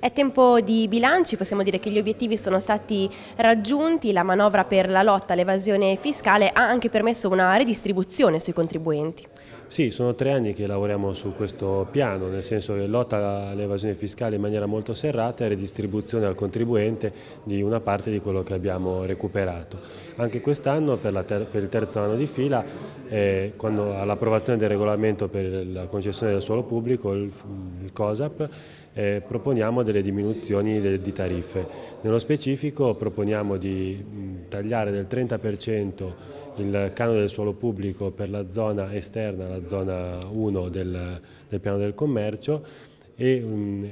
È tempo di bilanci, possiamo dire che gli obiettivi sono stati raggiunti, la manovra per la lotta all'evasione fiscale ha anche permesso una redistribuzione sui contribuenti. Sì, sono tre anni che lavoriamo su questo piano, nel senso che lotta all'evasione fiscale in maniera molto serrata e redistribuzione al contribuente di una parte di quello che abbiamo recuperato. Anche quest'anno, per, per il terzo anno di fila, eh, quando all'approvazione del regolamento per la concessione del suolo pubblico, il, il COSAP, eh, proponiamo delle diminuzioni di tariffe. Nello specifico proponiamo di tagliare del 30% il canone del suolo pubblico per la zona esterna, la zona 1 del, del piano del commercio e, mm,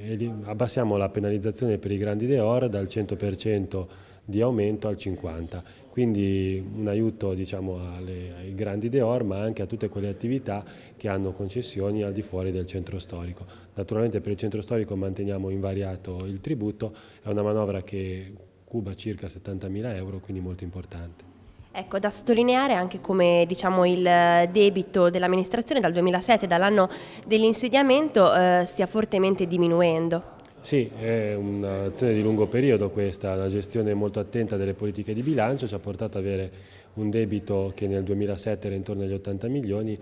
abbassiamo la penalizzazione per i grandi deor dal 100% di aumento al 50%. Quindi un aiuto diciamo, alle, ai grandi deor ma anche a tutte quelle attività che hanno concessioni al di fuori del centro storico. Naturalmente per il centro storico manteniamo invariato il tributo, è una manovra che cuba circa 70.000 euro, quindi molto importante. Ecco, da sottolineare anche come diciamo, il eh, debito dell'amministrazione dal 2007, dall'anno dell'insediamento, eh, stia fortemente diminuendo. Sì, è un'azione di lungo periodo questa, una gestione molto attenta delle politiche di bilancio ci ha portato ad avere un debito che nel 2007 era intorno agli 80 milioni,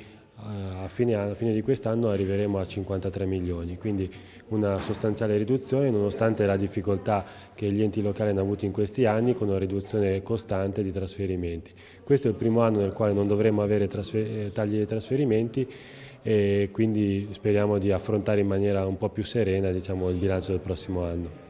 eh, a fine, alla fine di quest'anno arriveremo a 53 milioni, quindi una sostanziale riduzione nonostante la difficoltà che gli enti locali hanno avuto in questi anni con una riduzione costante di trasferimenti. Questo è il primo anno nel quale non dovremo avere eh, tagli di trasferimenti e quindi speriamo di affrontare in maniera un po' più serena diciamo, il bilancio del prossimo anno.